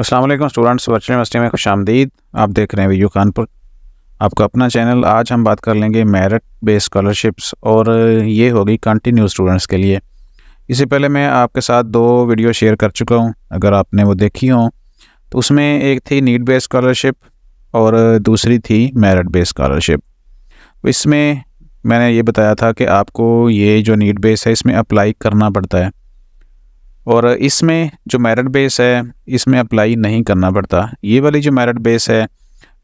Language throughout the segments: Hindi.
असलम स्टूडेंट्स वर्चुअल यूनिवर्सिटी में खुश आमदीद आप देख रहे हैं वीडियो कानपुर आपका अपना चैनल आज हम बात कर लेंगे मेरिट बेस्ड स्कॉलरशिप्स और ये होगी कंटिन्यू स्टूडेंट्स के लिए इससे पहले मैं आपके साथ दो वीडियो शेयर कर चुका हूँ अगर आपने वो देखी हो तो उसमें एक थी नीट बेस्ड स्कॉलरशिप और दूसरी थी मेरिट बेस्ड स्कॉलरशिप इसमें मैंने ये बताया था कि आपको ये जो नीट बेस है इसमें अप्लाई करना पड़ता है और इसमें जो मेरिट बेस है इसमें अप्लाई नहीं करना पड़ता ये वाली जो मेरिट बेस है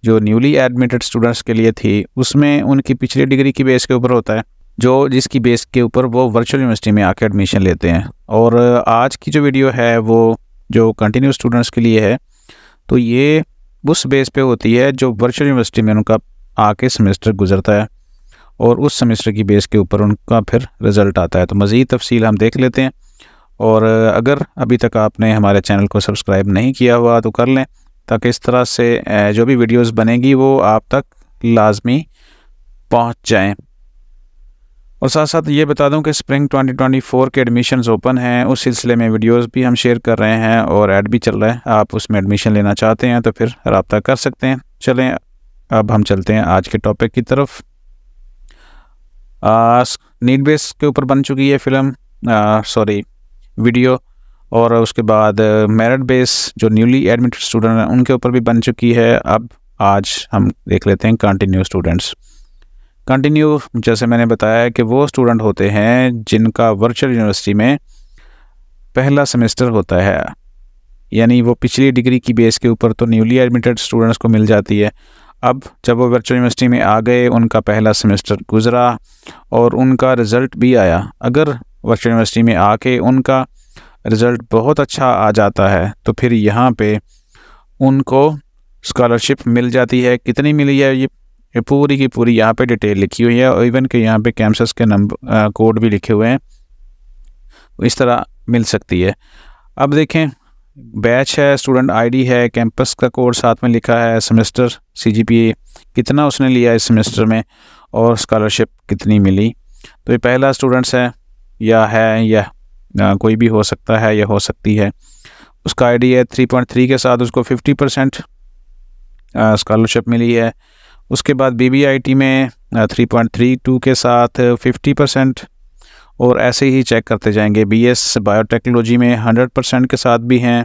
जो न्यूली एडमिटेड स्टूडेंट्स के लिए थी उसमें उनकी पिछली डिग्री की बेस के ऊपर होता है जो जिसकी बेस के ऊपर वो वर्चुअल यूनिवर्सिटी में आके एडमिशन लेते हैं और आज की जो वीडियो है वो जो कंटिन्यू स्टूडेंट्स के लिए है तो ये उस बेस पे होती है जो वर्चुअल यूनिवर्सिटी में उनका आके सेमेस्टर गुजरता है और उस सेमेस्टर की बेस के ऊपर उनका फिर रिज़ल्ट आता है तो मज़ीद तफसील हम देख लेते हैं और अगर अभी तक आपने हमारे चैनल को सब्सक्राइब नहीं किया हुआ तो कर लें ताकि इस तरह से जो भी वीडियोस बनेगी वो आप तक लाजमी पहुंच जाएं और साथ साथ ये बता दूं कि स्प्रिंग 2024 के एडमिशन्स ओपन हैं उस सिलसिले में वीडियोस भी हम शेयर कर रहे हैं और ऐड भी चल रहा है आप उसमें एडमिशन लेना चाहते हैं तो फिर रबता कर सकते हैं चलें अब हम चलते हैं आज के टॉपिक की तरफ नीट बेस के ऊपर बन चुकी है फिल्म सॉरी वीडियो और उसके बाद मेरिट uh, बेस जो न्यूली एडमिटेड स्टूडेंट हैं उनके ऊपर भी बन चुकी है अब आज हम देख लेते हैं कंटिन्यू स्टूडेंट्स कंटिन्यू जैसे मैंने बताया कि वो स्टूडेंट होते हैं जिनका वर्चुअल यूनिवर्सिटी में पहला सेमेस्टर होता है यानी वो पिछली डिग्री की बेस के ऊपर तो न्यूली एडमिटेड स्टूडेंट्स को मिल जाती है अब जब वो वर्चुअल यूनिवर्सिटी में आ गए उनका पहला सेमेस्टर गुजरा और उनका रिज़ल्ट भी आया अगर वेस्ट यूनिवर्सिटी में आके उनका रिज़ल्ट बहुत अच्छा आ जाता है तो फिर यहाँ पे उनको स्कॉलरशिप मिल जाती है कितनी मिली है ये ये पूरी की पूरी यहाँ पे डिटेल लिखी हुई है और इवन के यहाँ पे कैंपस के नंबर कोड भी लिखे हुए हैं इस तरह मिल सकती है अब देखें बैच है स्टूडेंट आईडी है कैंपस का कोड साथ में लिखा है सेमेस्टर सीजीपीए कितना उसने लिया इस सेमेस्टर में और स्कॉलरशिप कितनी मिली तो ये पहला स्टूडेंट्स है या है आ, कोई भी हो सकता है या हो सकती है उसका आईडी है थ्री पॉइंट थ्री के साथ उसको फिफ्टी परसेंट स्कॉलरशिप मिली है उसके बाद बीबीआईटी में थ्री पॉइंट थ्री टू के साथ फिफ्टी परसेंट और ऐसे ही चेक करते जाएंगे बीएस बायोटेक्नोलॉजी में हंड्रेड परसेंट के साथ भी हैं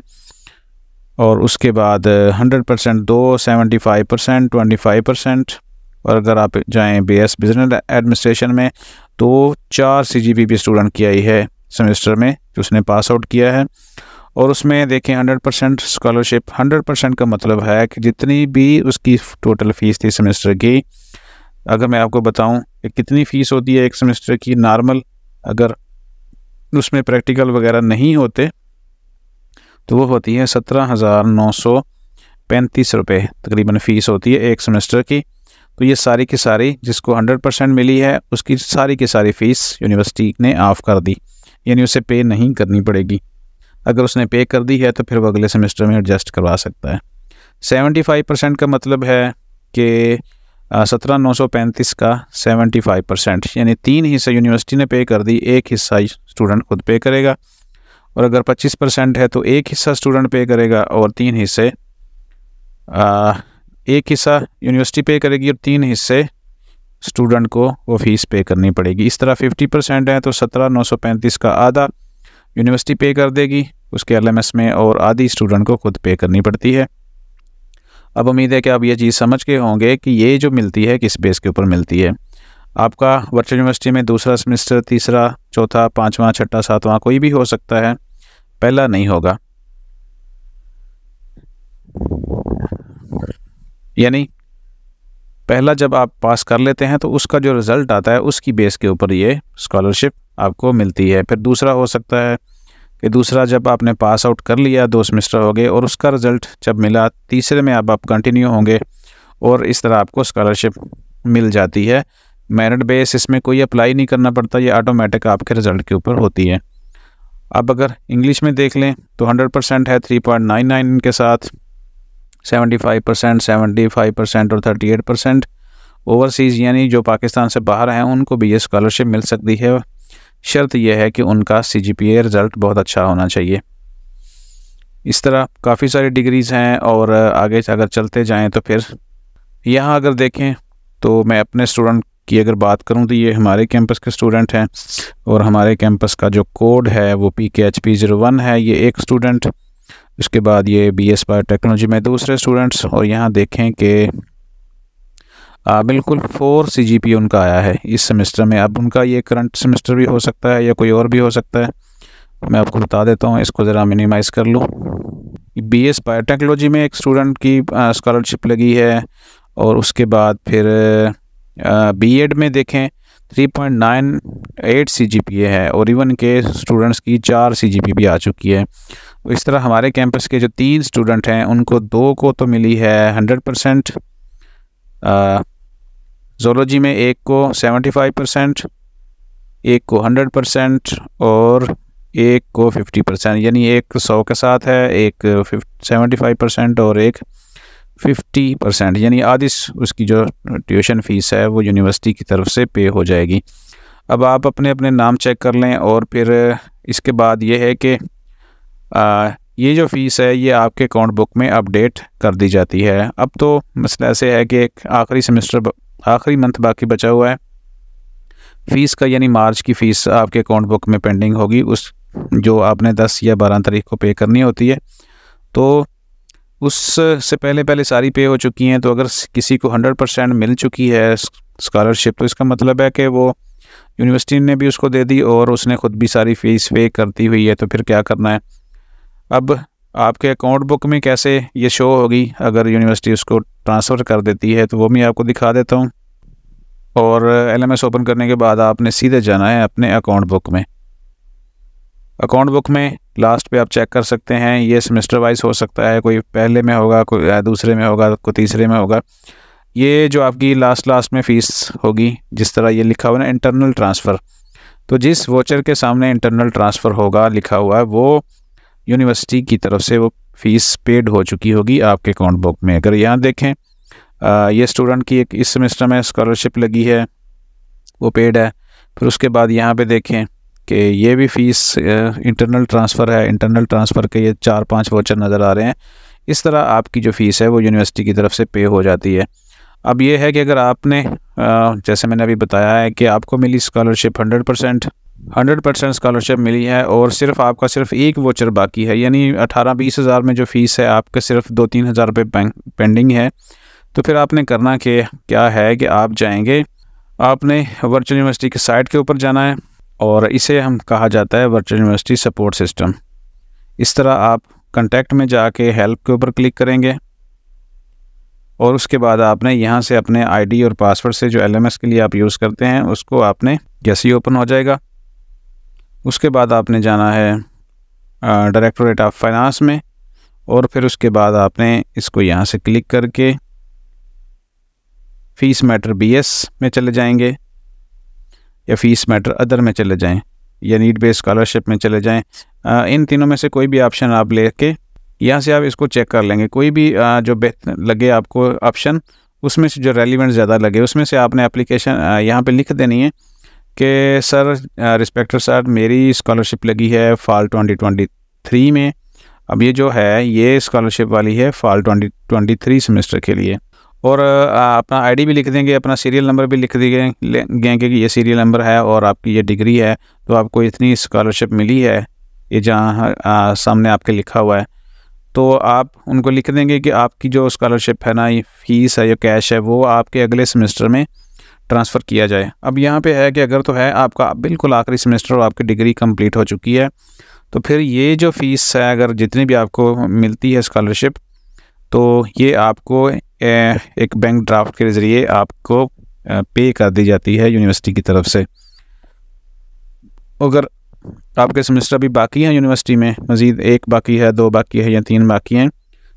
और उसके बाद हंड्रेड परसेंट दो seventy five percent twenty five percent और अगर आप जाएँ बी एस बिजनेस एडमिनिस्ट्रेशन में तो चार C G P P student की आई है सेमेस्टर में जो उसने पास आउट किया है और उसमें देखें hundred percent scholarship hundred percent का मतलब है कि जितनी भी उसकी टोटल फ़ीस थी सेमेस्टर की अगर मैं आपको बताऊं कि कितनी फ़ीस होती है एक सेमेस्टर की नॉर्मल अगर उसमें प्रैक्टिकल वगैरह नहीं होते तो वो होती है सत्रह हज़ार नौ सौ पैंतीस रुपये तकरीबन फ़ीस होती है एक सेमेस्टर की तो ये सारी की सारी जिसको 100 परसेंट मिली है उसकी सारी की सारी फ़ीस यूनिवर्सिटी ने ऑफ़ कर दी यानी उसे पे नहीं करनी पड़ेगी अगर उसने पे कर दी है तो फिर वो अगले सेमेस्टर में एडजस्ट करवा सकता है 75 परसेंट का मतलब है कि सत्रह नौ सौ पैंतीस का सेवेंटी फाइव परसेंट यानी तीन हिस्सा यूनिवर्सिटी ने पे कर दी एक हिस्सा स्टूडेंट खुद पे करेगा और अगर पच्चीस परसेंट है तो एक हिस्सा स्टूडेंट पे करेगा और तीन हिस्से एक हिस्सा यूनिवर्सिटी पे करेगी और तीन हिस्से स्टूडेंट को वो फीस पे करनी पड़ेगी इस तरह फिफ्टी परसेंट है तो सत्रह नौ सौ पैंतीस का आधा यूनिवर्सिटी पे कर देगी उसके एल एम एस में और आधी स्टूडेंट को खुद पे करनी पड़ती है अब उम्मीद है कि आप ये चीज़ समझ के होंगे कि ये जो मिलती है किस बेस के ऊपर मिलती है आपका वर्चुअल यूनिवर्सिटी में दूसरा सेमेस्टर तीसरा चौथा पाँचवा छठा सातवां कोई भी हो सकता है पहला नहीं होगा यानी पहला जब आप पास कर लेते हैं तो उसका जो रिज़ल्ट आता है उसकी बेस के ऊपर ये स्कॉलरशिप आपको मिलती है फिर दूसरा हो सकता है कि दूसरा जब आपने पास आउट कर लिया दो सेमेस्टर हो गए और उसका रिज़ल्ट जब मिला तीसरे में अब आप कंटिन्यू होंगे और इस तरह आपको स्कॉलरशिप मिल जाती है मेरिट बेस इसमें कोई अप्लाई नहीं करना पड़ता ये ऑटोमेटिक आपके रिज़ल्ट के ऊपर होती है अब अगर इंग्लिश में देख लें तो 100 परसेंट है 3.99 के साथ 75 परसेंट सेवेंटी फाइव परसेंट और 38 परसेंट ओवरसीज़ यानी जो पाकिस्तान से बाहर हैं उनको भी ये स्कॉलरशिप मिल सकती है शर्त यह है कि उनका सी जी पी ए रिज़ल्ट बहुत अच्छा होना चाहिए इस तरह काफ़ी सारी डिग्रीज़ हैं और आगे अगर चलते जाएँ तो फिर यहाँ अगर देखें तो मैं अपने स्टूडेंट की अगर बात करूं तो ये हमारे कैंपस के स्टूडेंट हैं और हमारे कैंपस का जो कोड है वो पी के एच पी ज़ीरो वन है ये एक स्टूडेंट इसके बाद ये बी एस बायोटेक्नोलॉजी में दूसरे स्टूडेंट्स और यहाँ देखें कि बिल्कुल फोर सी जी पी उनका आया है इस सेमेस्टर में अब उनका ये करंट सेमेस्टर भी हो सकता है या कोई और भी हो सकता है मैं आपको बता देता हूँ इसको ज़रा मिनिमाइज़ कर लूँ बी एस बायोटेक्नोलॉजी में एक स्टूडेंट की स्कॉलरशिप लगी है और उसके बाद फिर बी एड में देखें 3.98 ए है और इवन के स्टूडेंट्स की चार पी भी आ चुकी है तो इस तरह हमारे कैंपस के जो तीन स्टूडेंट हैं उनको दो को तो मिली है हंड्रेड परसेंट जोलॉजी में एक को सेवेंटी फाइव परसेंट एक को हंड्रेड परसेंट और एक को फिफ्टी परसेंट यानी एक सौ के साथ है एक सेवेंटी फाइव परसेंट और एक फिफ्टी परसेंट यानी आधी उसकी जो ट्यूशन फ़ीस है वो यूनिवर्सिटी की तरफ से पे हो जाएगी अब आप अपने अपने नाम चेक कर लें और फिर इसके बाद ये है कि ये जो फ़ीस है ये आपके अकाउंट बुक में अपडेट कर दी जाती है अब तो मसला ऐसे है कि एक आखिरी सेमेस्टर आखिरी मंथ बाकी बचा हुआ है फ़ीस का यानी मार्च की फ़ीस आपके अकाउंट बुक में पेंडिंग होगी उस जो आपने 10 या 12 तारीख को पे करनी होती है तो उससे पहले पहले सारी पे हो चुकी हैं तो अगर किसी को हंड्रेड परसेंट मिल चुकी है स्कॉलरशिप तो इसका मतलब है कि वो यूनिवर्सिटी ने भी उसको दे दी और उसने ख़ुद भी सारी फीस पे करती हुई है तो फिर क्या करना है अब आपके अकाउंट बुक में कैसे ये शो होगी अगर यूनिवर्सिटी उसको ट्रांसफ़र कर देती है तो वो मैं आपको दिखा देता हूँ और एल ओपन करने के बाद आपने सीधे जाना है अपने अकाउंट बुक में अकाउंट बुक में लास्ट पे आप चेक कर सकते हैं ये सेमेस्टर वाइज हो सकता है कोई पहले में होगा कोई दूसरे में होगा कोई तीसरे में होगा ये जो आपकी लास्ट लास्ट में फ़ीस होगी जिस तरह ये लिखा हुआ ना इंटरनल ट्रांसफ़र तो जिस वोचर के सामने इंटरनल ट्रांसफ़र होगा लिखा हुआ है वो यूनिवर्सिटी की तरफ से वो फ़ीस पेड हो चुकी होगी आपके अकाउंट बुक में अगर यहाँ देखें आ, ये स्टूडेंट की एक इस सेमेस्टर में स्कॉलरशिप लगी है वो पेड है फिर उसके बाद यहाँ पे देखें कि ये भी फ़ीस इंटरनल ट्रांसफ़र है इंटरनल ट्रांसफ़र के ये चार पाँच वोचर नज़र आ रहे हैं इस तरह आपकी जो फ़ीस है वो यूनिवर्सिटी की तरफ से पे हो जाती है अब ये है कि अगर आपने जैसे मैंने अभी बताया है कि आपको मिली scholarship hundred percent hundred percent scholarship मिली है और सिर्फ आपका सिर्फ एक वोचर बाकी है यानी अठारह बीस हज़ार में जो फ़ीस है आपके सिर्फ दो तीन हज़ार रुपये पेंडिंग है तो फिर आपने करना के क्या है कि आप जाएंगे आपने वर्चुअल यूनिवर्सिटी के साइट के ऊपर जाना है और इसे हम कहा जाता है वर्चुअल यूनिवर्सिटी सपोर्ट सिस्टम इस तरह आप कंटेक्ट में जाके हेल्प के ऊपर क्लिक करेंगे और उसके बाद आपने यहाँ से अपने आईडी और पासवर्ड से जो एलएमएस के लिए आप यूज़ करते हैं उसको आपने जैसे ही ओपन हो जाएगा उसके बाद आपने जाना है डायरेक्टोरेट ऑफ फाइनेंस में और फिर उसके बाद आपने इसको यहाँ से क्लिक करके फ़ीस मैटर बीएस में चले जाएंगे या फीस मैटर अदर में चले जाएँ या नीट बेस्ड स्कॉलरशिप में चले जाएँ इन तीनों में से कोई भी ऑप्शन आप ले यहाँ से आप इसको चेक कर लेंगे कोई भी जो बेहतर लगे आपको ऑप्शन उसमें से जो रेलिवेंट ज़्यादा लगे उसमें से आपने एप्लीकेशन यहाँ पे लिख देनी है कि सर रिस्पेक्टर सर मेरी स्कॉलरशिप लगी है फॉल 2023 में अब ये जो है ये स्कॉलरशिप वाली है फॉल 2023 सेमेस्टर के लिए और अपना आईडी भी लिख देंगे अपना सीरियल नंबर भी लिख देंगे गए कि ये सीरियल नंबर है और आपकी ये डिग्री है तो आपको इतनी स्कॉलरशिप मिली है ये जहाँ सामने आपके लिखा हुआ है तो आप उनको लिख देंगे कि आपकी जो स्कॉलरशिप है ना ये फीस है या कैश है वो आपके अगले सेमेस्टर में ट्रांसफ़र किया जाए अब यहाँ पे है कि अगर तो है आपका बिल्कुल आखिरी सेमेस्टर और आपकी डिग्री कंप्लीट हो चुकी है तो फिर ये जो फीस है अगर जितनी भी आपको मिलती है स्कॉलरशिप तो ये आपको एक बैंक ड्राफ्ट के ज़रिए आपको पे कर दी जाती है यूनिवर्सिटी की तरफ से अगर आपके सेमेस्टर अभी बाकी हैं यूनिवर्सिटी में मज़ीद एक बाकी है दो बाकी है या तीन बाकी हैं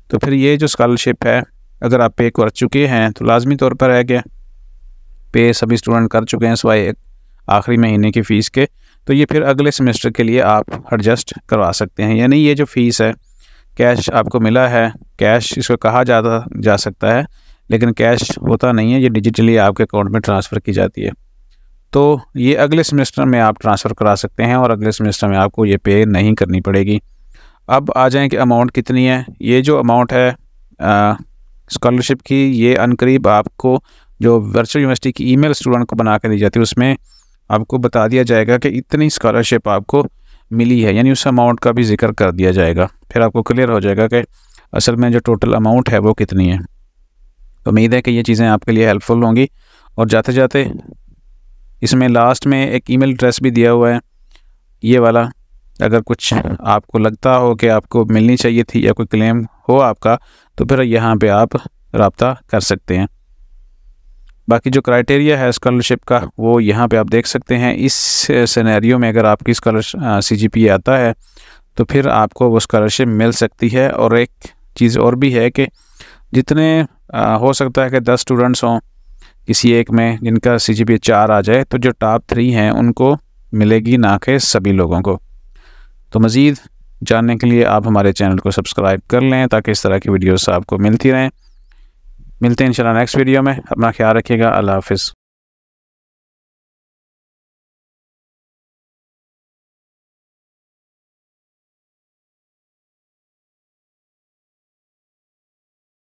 तो फिर ये जो स्कॉलरशिप है अगर आप पे कर चुके हैं तो लाजमी तौर पर है कि पे सभी स्टूडेंट कर चुके हैं सवाए आखिरी महीने की फ़ीस के तो ये फिर अगले सेमेस्टर के लिए आप एडजस्ट करवा सकते हैं यानी ये जो फ़ीस है कैश आपको मिला है कैश इसको कहा जाता जा सकता है लेकिन कैश होता नहीं है ये डिजिटली आपके अकाउंट में ट्रांसफ़र की जाती है तो ये अगले सेमेस्टर में आप ट्रांसफ़र करा सकते हैं और अगले सेमेस्टर में आपको ये पे नहीं करनी पड़ेगी अब आ जाएँ कि अमाउंट कितनी है ये जो अमाउंट है स्कॉलरशिप की ये अनकरीब आपको जो वर्चुअल यूनिवर्सिटी की ईमेल स्टूडेंट को बना के दी जाती है उसमें आपको बता दिया जाएगा कि इतनी स्कॉलरशिप आपको मिली है यानी उस अमाउंट का भी जिक्र कर दिया जाएगा फिर आपको क्लियर हो जाएगा कि असल में जो टोटल अमाउंट है वो कितनी है तो उम्मीद है कि ये चीज़ें आपके लिए हेल्पफुल होंगी और जाते जाते इसमें लास्ट में एक ईमेल एड्रेस भी दिया हुआ है ये वाला अगर कुछ आपको लगता हो कि आपको मिलनी चाहिए थी या कोई क्लेम हो आपका तो फिर यहाँ पे आप रबता कर सकते हैं बाकी जो क्राइटेरिया है स्कॉलरशिप का वो यहाँ पे आप देख सकते हैं इस सिनेरियो में अगर आपकी स्कॉलर सी आता है तो फिर आपको वो स्कॉलरशिप मिल सकती है और एक चीज़ और भी है कि जितने आ, हो सकता है कि दस स्टूडेंट्स हों किसी एक में जिनका सी जी चार आ जाए तो जो टॉप थ्री हैं उनको मिलेगी ना के सभी लोगों को तो मज़ीद जानने के लिए आप हमारे चैनल को सब्सक्राइब कर लें ताकि इस तरह की वीडियोस आपको मिलती रहें मिलते हैं इंशाल्लाह नेक्स्ट वीडियो में अपना ख्याल रखिएगा अल्लाह हाफिज़